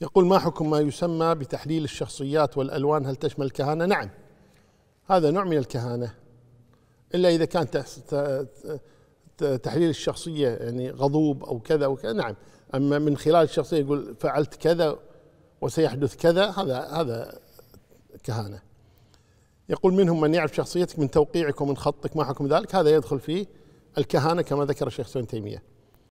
يقول ما حكم ما يسمى بتحليل الشخصيات والألوان هل تشمل الكهانة نعم هذا نوع من الكهانة إلا إذا كان تحليل الشخصية يعني غضوب أو كذا وكذا نعم أما من خلال الشخصية يقول فعلت كذا وسيحدث كذا هذا هذا كهانة يقول منهم من يعرف شخصيتك من توقيعك ومن خطك ما حكم ذلك هذا يدخل فيه الكهانة كما ذكر الشيخ ابن تيمية